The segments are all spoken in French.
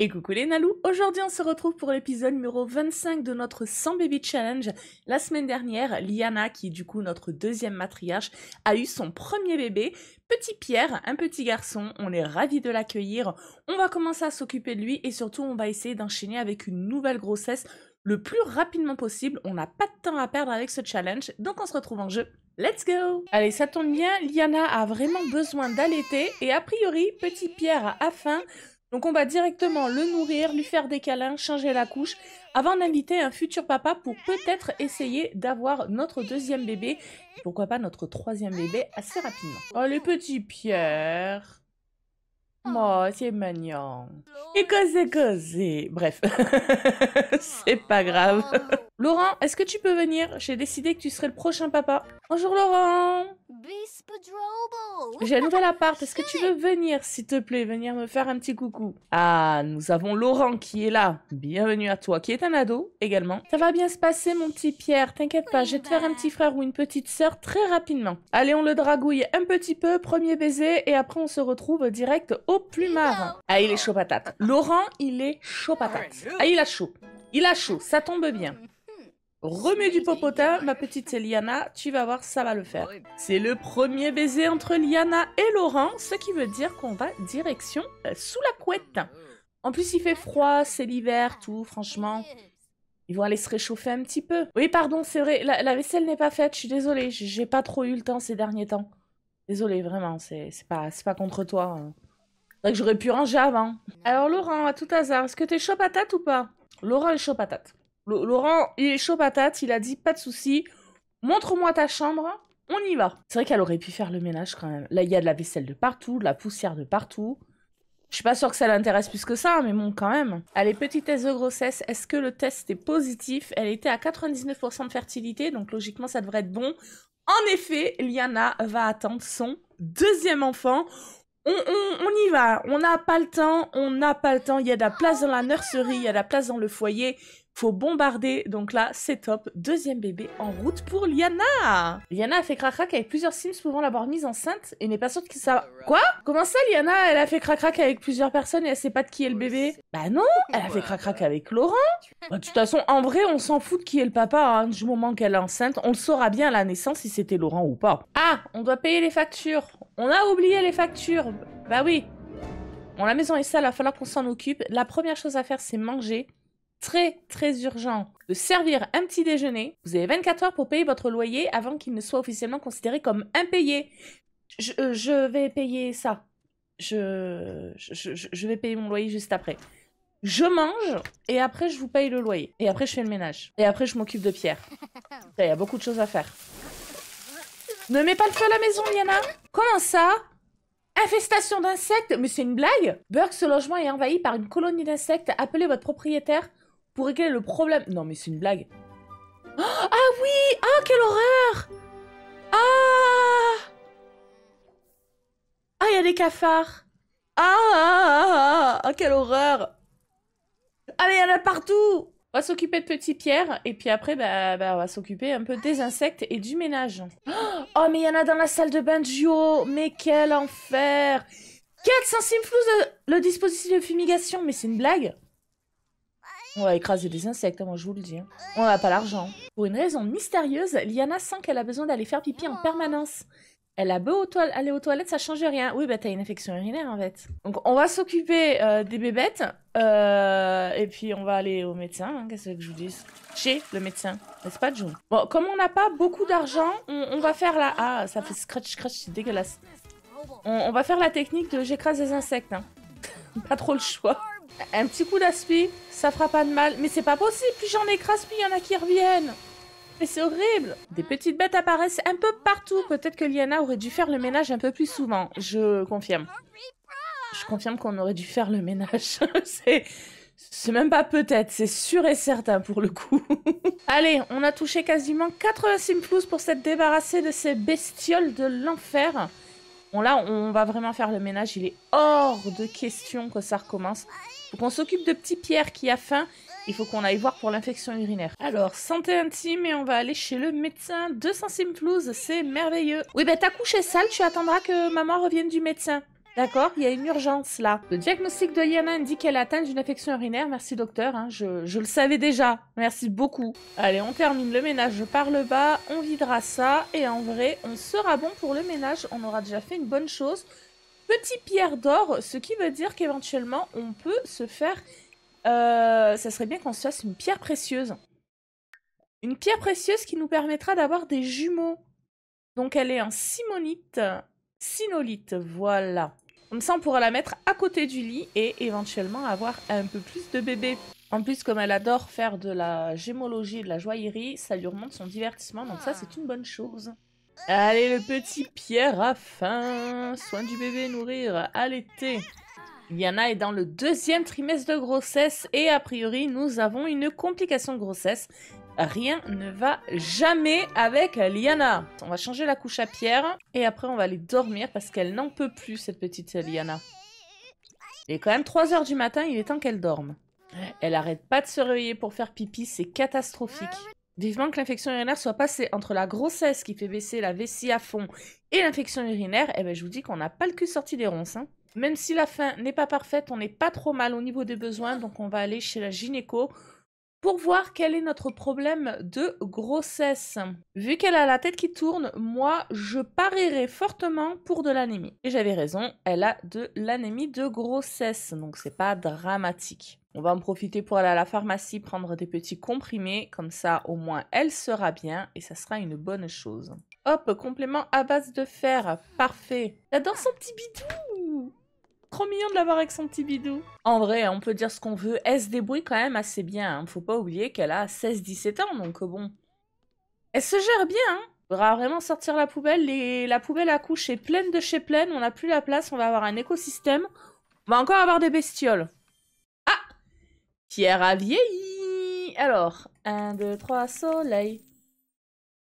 Et coucou les Nalou, aujourd'hui on se retrouve pour l'épisode numéro 25 de notre 100 Baby Challenge. La semaine dernière, Liana, qui est du coup notre deuxième matriarche, a eu son premier bébé, petit Pierre, un petit garçon, on est ravis de l'accueillir, on va commencer à s'occuper de lui et surtout on va essayer d'enchaîner avec une nouvelle grossesse le plus rapidement possible, on n'a pas de temps à perdre avec ce challenge, donc on se retrouve en jeu. Let's go Allez, ça tombe bien, Liana a vraiment besoin d'allaiter et a priori, petit Pierre a faim, donc on va directement le nourrir, lui faire des câlins, changer la couche, avant d'inviter un futur papa pour peut-être essayer d'avoir notre deuxième bébé, pourquoi pas notre troisième bébé assez rapidement. Oh les petits Pierre Oh, c'est mignon. Et cosé, cosé. Bref, c'est pas grave. Oh. Laurent, est-ce que tu peux venir J'ai décidé que tu serais le prochain papa. Bonjour Laurent J'ai un nouvel appart, est-ce que tu veux venir, s'il te plaît, venir me faire un petit coucou Ah, nous avons Laurent qui est là. Bienvenue à toi, qui est un ado également. Ça va bien se passer mon petit Pierre, t'inquiète pas, je vais te faire un bah. petit frère ou une petite sœur très rapidement. Allez, on le dragouille un petit peu, premier baiser, et après on se retrouve direct au plumard. Ah, il est chaud patate. Laurent, il est chaud patate. Ah, il a chaud. Il a chaud, ça tombe bien. Remets du popotin, ma petite Liana, tu vas voir, ça va le faire. C'est le premier baiser entre Liana et Laurent, ce qui veut dire qu'on va direction euh, sous la couette. Oh. En plus, il fait froid, c'est l'hiver, tout, franchement. Ils vont aller se réchauffer un petit peu. Oui, pardon, c'est vrai, la, vaisselle n'est pas faite, je suis désolée, j'ai pas trop eu le temps ces derniers temps. Désolée, vraiment, c'est pas, pas contre toi. Hein. C'est vrai que j'aurais pu ranger avant. Alors Laurent, à tout hasard, est-ce que t'es chaud patate ou pas Laurent est chaud patate. Laurent, il est chaud patate, il a dit pas de souci, montre-moi ta chambre, on y va. C'est vrai qu'elle aurait pu faire le ménage quand même. Là, il y a de la vaisselle de partout, de la poussière de partout. Je suis pas sûre que ça l'intéresse plus que ça, mais bon, quand même. Allez, petit test de grossesse. Est-ce que le test est positif Elle était à 99% de fertilité, donc logiquement, ça devrait être bon. En effet, Liana va attendre son deuxième enfant. On, on, on y va. On n'a pas le temps, on n'a pas le temps. Il y a de la place dans la nurserie, il y a de la place dans le foyer. Faut bombarder, donc là, c'est top. Deuxième bébé en route pour Liana Liana a fait crac-crac avec plusieurs Sims pouvant l'avoir mise enceinte et n'est pas sûre que ça. Quoi Comment ça, Liana, elle a fait crac-crac avec plusieurs personnes et elle sait pas de qui est le bébé Bah non, elle a fait crac-crac avec Laurent bah, De toute façon, en vrai, on s'en fout de qui est le papa Je hein, du moment qu'elle est enceinte. On saura bien à la naissance si c'était Laurent ou pas. Ah, on doit payer les factures On a oublié les factures Bah oui, Bon, la maison est sale, il va falloir qu'on s'en occupe. La première chose à faire, c'est manger très très urgent de servir un petit déjeuner. Vous avez 24 heures pour payer votre loyer avant qu'il ne soit officiellement considéré comme impayé. Je, euh, vais payer ça. Je, je, vais payer mon loyer juste après. Je mange et après je vous paye le loyer. Et après je fais le ménage. Et après je m'occupe de Pierre. Il y a beaucoup de choses à faire. Ne mets pas le feu à la maison, Yana Comment ça Infestation d'insectes Mais c'est une blague Burke, ce logement est envahi par une colonie d'insectes. Appelez votre propriétaire pour régler le problème. Non, mais c'est une blague. ah oui Ah, quelle horreur Ah Ah, il y a des cafards ah ah ah, ah ah, ah, quelle horreur Allez, il y en a partout on va s'occuper de Petit pierres, et puis après, bah, bah, on va s'occuper un peu des insectes et du ménage. Oh, mais il y en a dans la salle de bain Mais quel enfer 400 simflous le dispositif de fumigation Mais c'est une blague on va écraser des insectes, moi je vous le dis. Hein. On n'a pas l'argent. Pour une raison mystérieuse, Liana sent qu'elle a besoin d'aller faire pipi en permanence. Elle a beau aller aux toilettes, ça change rien. Oui, bah t'as une infection urinaire en fait. Donc on va s'occuper euh, des bébêtes euh, et puis on va aller au médecin. Hein. Qu'est-ce que je vous dis Chez le médecin, n'est-ce pas, jour. Bon, comme on n'a pas beaucoup d'argent, on, va faire la. Ah, ça fait scratch scratch, c'est dégueulasse. On, va faire la technique de j'écrase des insectes. Hein. pas trop le choix. Un petit coup d'aspi, ça fera pas de mal. Mais c'est pas possible, puis j'en écrase, puis il y en a qui reviennent. Mais c'est horrible Des petites bêtes apparaissent un peu partout. Peut-être que Liana aurait dû faire le ménage un peu plus souvent. Je confirme. Je confirme qu'on aurait dû faire le ménage. c'est... C'est même pas peut-être, c'est sûr et certain pour le coup. Allez, on a touché quasiment 86 plus pour s'être débarrassé de ces bestioles de l'enfer. Bon là, on va vraiment faire le ménage, il est hors de question que ça recommence. Faut qu'on s'occupe de petit Pierre qui a faim. Il faut qu'on aille voir pour l'infection urinaire. Alors, santé intime et on va aller chez le médecin de saint C'est merveilleux. Oui, bah ta couche est sale, tu attendras que maman revienne du médecin. D'accord, il y a une urgence là. Le diagnostic de Yana indique qu'elle est d'une infection urinaire. Merci docteur, hein. je, je, le savais déjà. Merci beaucoup. Allez, on termine le ménage par le bas, on videra ça et en vrai, on sera bon pour le ménage. On aura déjà fait une bonne chose petite pierre d'or, ce qui veut dire qu'éventuellement on peut se faire... Euh, ça serait bien qu'on se fasse une pierre précieuse. Une pierre précieuse qui nous permettra d'avoir des jumeaux. Donc elle est en simonite, sinolite, voilà. Comme ça on pourra la mettre à côté du lit et éventuellement avoir un peu plus de bébés. En plus, comme elle adore faire de la gémologie et de la joaillerie, ça lui remonte son divertissement, donc ça ah. c'est une bonne chose. Allez, le petit Pierre a faim. Soin du bébé, nourrir, allaiter. Liana est dans le deuxième trimestre de grossesse et a priori, nous avons une complication de grossesse. Rien ne va jamais avec Liana. On va changer la couche à Pierre et après on va aller dormir parce qu'elle n'en peut plus, cette petite Liana. Il est quand même 3 h du matin, il est temps qu'elle dorme. Elle arrête pas de se réveiller pour faire pipi, c'est catastrophique. Vivement que l'infection urinaire soit passée entre la grossesse qui fait baisser la vessie à fond et l'infection urinaire, eh ben je vous dis qu'on n'a pas le cul sorti des ronces. Hein. Même si la fin n'est pas parfaite, on n'est pas trop mal au niveau des besoins, donc on va aller chez la gynéco pour voir quel est notre problème de grossesse. Vu qu'elle a la tête qui tourne, moi je parierais fortement pour de l'anémie. Et j'avais raison, elle a de l'anémie de grossesse, donc c'est pas dramatique. On va en profiter pour aller à la pharmacie prendre des petits comprimés, comme ça au moins elle sera bien et ça sera une bonne chose. Hop, complément à base de fer, parfait. J'adore son petit bidou Trop mignon de l'avoir avec son petit bidou. En vrai, on peut dire ce qu'on veut, elle se débrouille quand même assez bien. Hein. Faut pas oublier qu'elle a 16-17 ans, donc bon. Elle se gère bien, hein. Faudra vraiment sortir la poubelle. La poubelle à couche est pleine de chez pleine. On n'a plus la place. On va avoir un écosystème. On va encore avoir des bestioles. Ah Pierre a vieilli Alors, 1, 2, 3, soleil.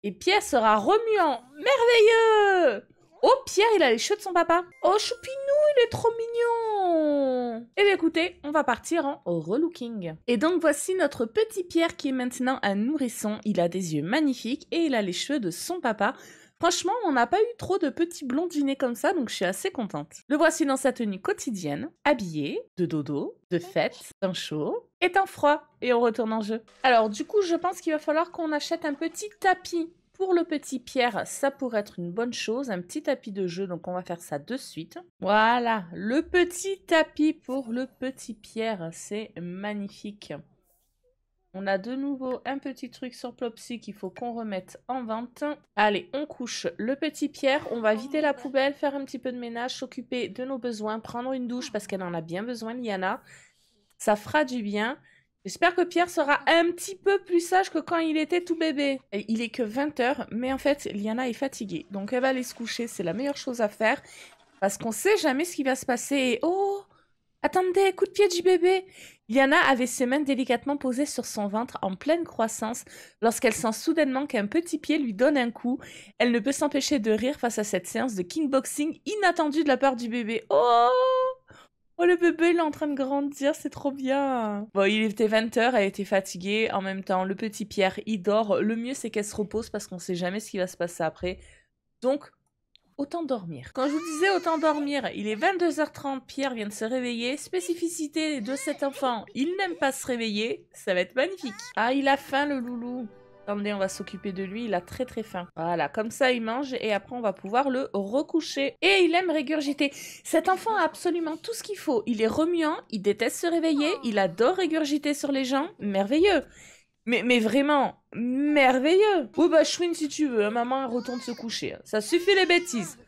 Et Pierre sera remuant. Merveilleux Oh, Pierre, il a les cheveux de son papa. Oh, Choupinou, il est trop mignon. Et eh bien, écoutez, on va partir en relooking. Et donc, voici notre petit Pierre qui est maintenant un nourrisson. Il a des yeux magnifiques et il a les cheveux de son papa. Franchement, on n'a pas eu trop de petits blondinés comme ça, donc je suis assez contente. Le voici dans sa tenue quotidienne, habillé, de dodo, de fête, d'un chaud et d'un froid. Et on retourne en jeu. Alors du coup, je pense qu'il va falloir qu'on achète un petit tapis pour le petit Pierre, ça pourrait être une bonne chose, un petit tapis de jeu, donc on va faire ça de suite. Voilà, le petit tapis pour le petit Pierre, c'est magnifique. On a de nouveau un petit truc sur Plopsy qu'il faut qu'on remette en vente. Allez, on couche le petit Pierre. On va vider la poubelle, faire un petit peu de ménage, s'occuper de nos besoins, prendre une douche parce qu'elle en a bien besoin, Liana. Ça fera du bien. J'espère que Pierre sera un petit peu plus sage que quand il était tout bébé. Il est que 20h, mais en fait, Liana est fatiguée. Donc elle va aller se coucher, c'est la meilleure chose à faire. Parce qu'on sait jamais ce qui va se passer. oh Attendez, coup de pied du bébé Liana avait ses mains délicatement posées sur son ventre en pleine croissance lorsqu'elle sent soudainement qu'un petit pied lui donne un coup. Elle ne peut s'empêcher de rire face à cette séance de kickboxing inattendue de la part du bébé. Oh Oh, le bébé, il est en train de grandir, c'est trop bien. Bon, il était 20h, elle était fatiguée. En même temps, le petit Pierre, il dort. Le mieux, c'est qu'elle se repose parce qu'on sait jamais ce qui va se passer après. Donc, autant dormir. Quand je vous disais autant dormir, il est 22h30, Pierre vient de se réveiller. Spécificité de cet enfant, il n'aime pas se réveiller. Ça va être magnifique. Ah, il a faim, le loulou. Attendez, on va s'occuper de lui, il a très très faim. Voilà, comme ça il mange et après on va pouvoir le recoucher. Et il aime régurgiter. Cet enfant a absolument tout ce qu'il faut. Il est remuant, il déteste se réveiller, oh. il adore régurgiter sur les gens. Merveilleux. Mais, mais vraiment, merveilleux. Ou bah chouine si tu veux, hein, maman retourne se coucher. Hein. Ça suffit les bêtises.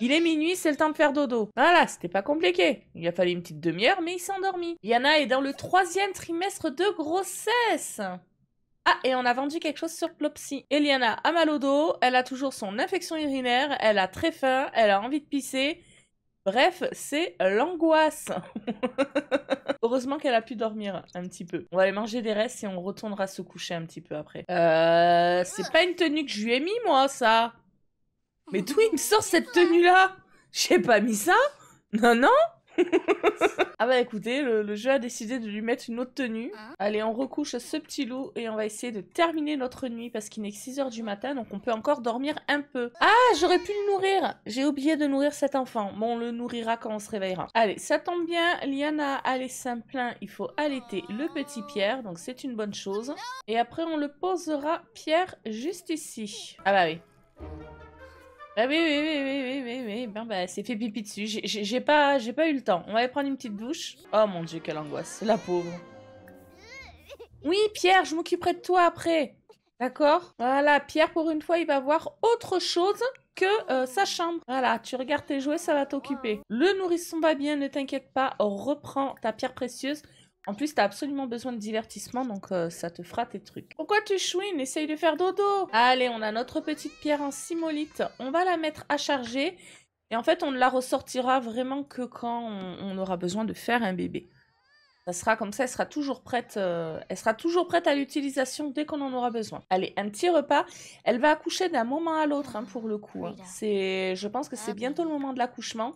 Il est minuit, c'est le temps de faire dodo. Voilà, c'était pas compliqué. Il a fallu une petite demi-heure, mais il s'est endormi. Yana est dans le troisième trimestre de grossesse. Ah, et on a vendu quelque chose sur Plopsy. Eliana a mal au dos, elle a toujours son infection urinaire, elle a très faim, elle a envie de pisser. Bref, c'est l'angoisse. Heureusement qu'elle a pu dormir un petit peu. On va aller manger des restes et on retournera se coucher un petit peu après. Euh, c'est pas une tenue que je lui ai mis, moi, ça. Mais d'où il sort cette tenue-là J'ai pas mis ça Non, non ah bah écoutez, le, jeu a décidé de lui mettre une autre tenue. Ah. Allez, on recouche ce petit loup et on va essayer de terminer notre nuit parce qu'il n'est que 6h du matin donc on peut encore dormir un peu. Ah, j'aurais pu le nourrir J'ai oublié de nourrir cet enfant. Bon, on le nourrira quand on se réveillera. Allez, ça tombe bien, Liana a les seins pleins, il faut allaiter le petit Pierre, donc c'est une bonne chose. Et après on le posera Pierre juste ici. Ah bah oui. Bah oui, oui, oui, oui, oui, oui, oui. bah, c'est fait pipi dessus. J'ai pas, pas eu le temps. On va aller prendre une petite douche. Oh mon dieu, quelle angoisse. La pauvre. Oui, Pierre, je m'occuperai de toi après. D'accord Voilà, Pierre, pour une fois, il va voir autre chose que euh, sa chambre. Voilà, tu regardes tes jouets, ça va t'occuper. Le nourrisson va bien, ne t'inquiète pas. Reprends ta pierre précieuse. En plus, t'as absolument besoin de divertissement, donc euh, ça te fera tes trucs. Pourquoi tu chouines Essaye de faire dodo Allez, on a notre petite pierre en simolite. On va la mettre à charger. Et en fait, on ne la ressortira vraiment que quand on, aura besoin de faire un bébé. Ça sera comme ça, elle sera toujours prête, euh, elle sera toujours prête à l'utilisation dès qu'on en aura besoin. Allez, un petit repas. Elle va accoucher d'un moment à l'autre, hein, pour le coup. Hein. C'est, Je pense que c'est ah, bientôt le moment de l'accouchement.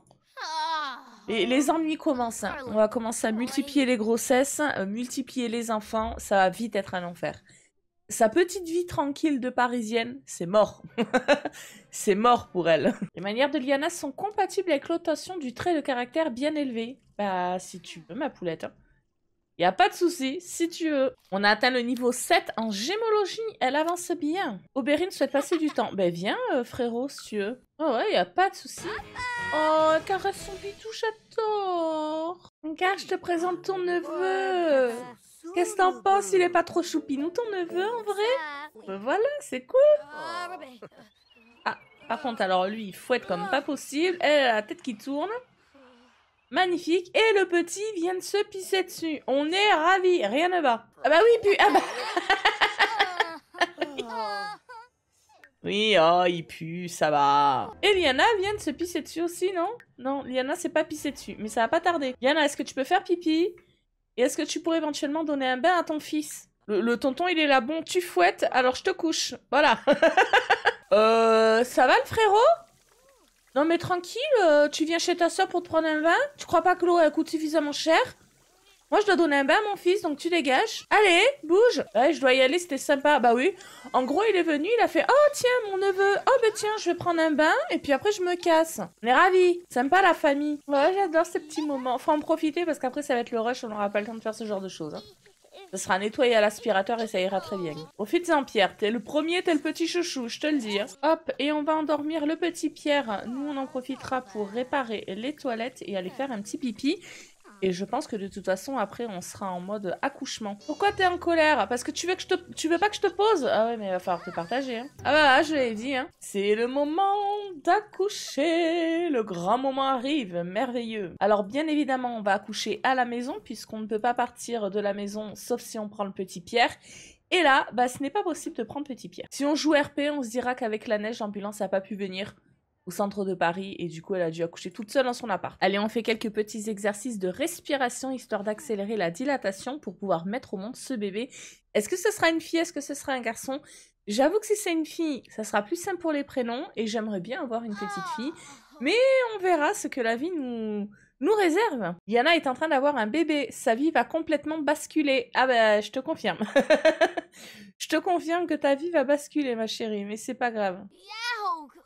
Et les ennuis commencent. On va commencer à multiplier les grossesses, euh, multiplier les enfants. Ça va vite être un enfer. Sa petite vie tranquille de parisienne, c'est mort. c'est mort pour elle. Les manières de Liana sont compatibles avec l'otation du trait de caractère bien élevé. Bah, si tu veux, ma poulette. Hein. Il a pas de souci, si tu veux. On a atteint le niveau 7 en gémologie. Elle avance bien. Oberyn souhaite passer du temps. Ben viens, euh, frérot, si tu veux. Oh ouais, y a pas de souci. Oh, caresse son bitou, château. Car je te présente ton neveu. Qu'est-ce que t'en penses Il est pas trop choupinou, ton neveu, en vrai ben, voilà, c'est cool. Ah, par contre, alors lui, il fouette comme pas possible. Elle a la tête qui tourne. Magnifique. Et le petit vient de se pisser dessus. On est ravis. Rien ne va. Ah bah oui, pue Ah bah... oui. oh, il pue, ça va. Et Liana vient de se pisser dessus aussi, non Non, Liana s'est pas pisser dessus, mais ça va pas tarder. Liana, est-ce que tu peux faire pipi Et est-ce que tu pourrais éventuellement donner un bain à ton fils le, le tonton, il est là, bon, tu fouettes, alors je te couche. Voilà. euh, ça va le frérot non mais tranquille, euh, tu viens chez ta soeur pour te prendre un bain Tu crois pas que l'eau elle coûte suffisamment cher Moi je dois donner un bain à mon fils donc tu dégages. Allez, bouge Ouais je dois y aller, c'était sympa, bah oui. En gros il est venu, il a fait Oh tiens mon neveu, oh bah tiens je vais prendre un bain et puis après je me casse. On est ravis, sympa la famille. Ouais j'adore ces petits moments, faut en profiter parce qu'après ça va être le rush, on n'aura pas le temps de faire ce genre de choses. Hein. Ça sera nettoyé à l'aspirateur et ça ira très bien. Au en Pierre, t'es le premier, t'es le petit chouchou, je te le dis. Hein. Hop, et on va endormir le petit Pierre. Nous, on en profitera pour réparer les toilettes et aller faire un petit pipi. Et je pense que de toute façon, après, on sera en mode accouchement. Pourquoi t'es en colère Parce que tu veux que je Tu veux pas que je te pose Ah ouais, mais il va falloir te partager. Hein. Ah bah, je l'ai dit. Hein. C'est le moment d'accoucher. Le grand moment arrive. Merveilleux. Alors, bien évidemment, on va accoucher à la maison puisqu'on ne peut pas partir de la maison sauf si on prend le petit Pierre. Et là, bah, ce n'est pas possible de prendre Petit Pierre. Si on joue RP, on se dira qu'avec la neige, l'ambulance n'a pas pu venir au centre de Paris et du coup elle a dû accoucher toute seule dans son appart. Allez, on fait quelques petits exercices de respiration histoire d'accélérer la dilatation pour pouvoir mettre au monde ce bébé. Est-ce que ce sera une fille Est-ce que ce sera un garçon J'avoue que si c'est une fille, ça sera plus simple pour les prénoms et j'aimerais bien avoir une petite fille. Mais on verra ce que la vie nous, nous réserve. Yana est en train d'avoir un bébé. Sa vie va complètement basculer. Ah ben, je te confirme. je te confirme que ta vie va basculer, ma chérie, mais c'est pas grave.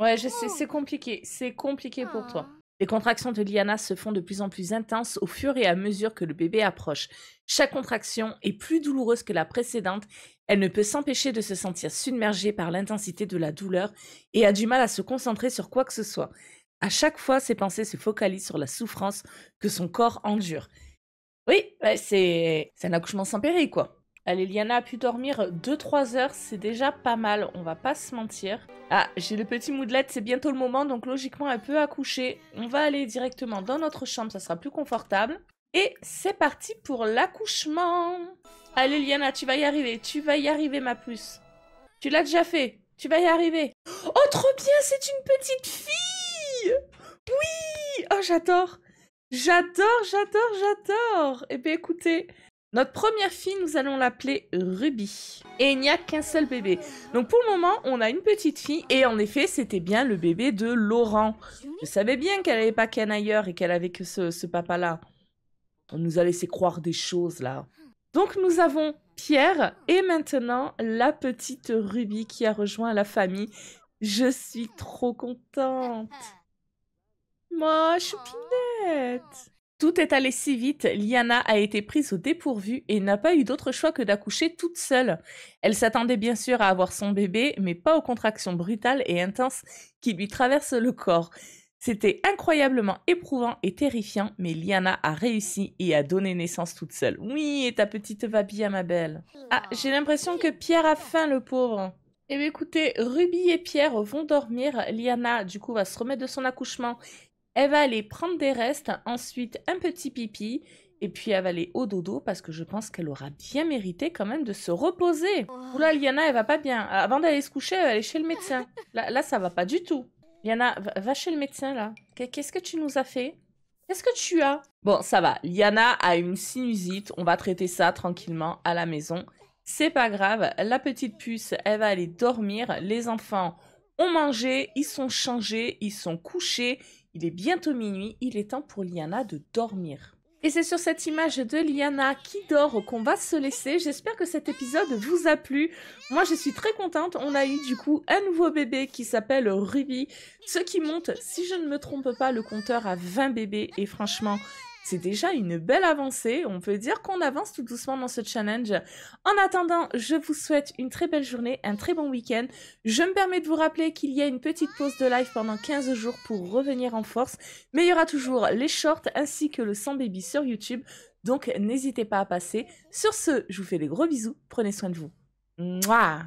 Ouais, je sais, c'est compliqué. C'est compliqué pour toi. Les contractions de Liana se font de plus en plus intenses au fur et à mesure que le bébé approche. Chaque contraction est plus douloureuse que la précédente. Elle ne peut s'empêcher de se sentir submergée par l'intensité de la douleur et a du mal à se concentrer sur quoi que ce soit. À chaque fois, ses pensées se focalisent sur la souffrance que son corps endure. Oui, c'est un accouchement sans péril, quoi. Allez, Liana a pu dormir 2-3 heures, c'est déjà pas mal, on va pas se mentir. Ah, j'ai le petit moodlet, c'est bientôt le moment, donc logiquement elle peut accoucher. On va aller directement dans notre chambre, ça sera plus confortable. Et c'est parti pour l'accouchement Allez Liana, tu vas y arriver, tu vas y arriver ma puce. Tu l'as déjà fait, tu vas y arriver. Oh trop bien, c'est une petite fille oui Oh, j'adore J'adore, j'adore, j'adore Et eh bien, écoutez, notre première fille, nous allons l'appeler Ruby. Et il n'y a qu'un seul bébé. Donc pour le moment, on a une petite fille. Et en effet, c'était bien le bébé de Laurent. Je savais bien qu'elle n'avait pas qu'un ailleurs et qu'elle avait que ce, ce papa-là. On nous a laissé croire des choses, là. Donc nous avons Pierre et maintenant la petite Ruby qui a rejoint la famille. Je suis trop contente moi, choupinette ah. Tout est allé si vite, Liana a été prise au dépourvu et n'a pas eu d'autre choix que d'accoucher toute seule. Elle s'attendait bien sûr à avoir son bébé, mais pas aux contractions brutales et intenses qui lui traversent le corps. C'était incroyablement éprouvant et terrifiant, mais Liana a réussi et a donné naissance toute seule. Oui, et ta petite va bien, ma belle. Ah, ah. j'ai l'impression que Pierre a faim, le pauvre. Eh bien, écoutez, Ruby et Pierre vont dormir. Liana, du coup, va se remettre de son accouchement elle va aller prendre des restes, ensuite un petit pipi, et puis elle avaler au dodo parce que je pense qu'elle aura bien mérité quand même de se reposer. Oh. Oula, Liana, elle va pas bien. Avant d'aller se coucher, elle va aller chez le médecin. Là, là ça va pas du tout. Liana, va chez le médecin là. Qu'est-ce que tu nous as fait Qu'est-ce que tu as Bon, ça va. Liana a une sinusite. On va traiter ça tranquillement à la maison. C'est pas grave. La petite puce, elle va aller dormir. Les enfants ont mangé, ils sont changés, ils sont couchés, il est bientôt minuit, il est temps pour Liana de dormir. Et c'est sur cette image de Liana qui dort qu'on va se laisser. J'espère que cet épisode vous a plu. Moi, je suis très contente. On a eu du coup un nouveau bébé qui s'appelle Ruby. Ce qui monte, si je ne me trompe pas, le compteur à 20 bébés. Et franchement, c'est déjà une belle avancée. On peut dire qu'on avance tout doucement dans ce challenge. En attendant, je vous souhaite une très belle journée, un très bon week-end. Je me permets de vous rappeler qu'il y a une petite pause de live pendant 15 jours pour revenir en force. Mais il y aura toujours les shorts ainsi que le sans baby sur YouTube. Donc n'hésitez pas à passer. Sur ce, je vous fais des gros bisous. Prenez soin de vous. Mouah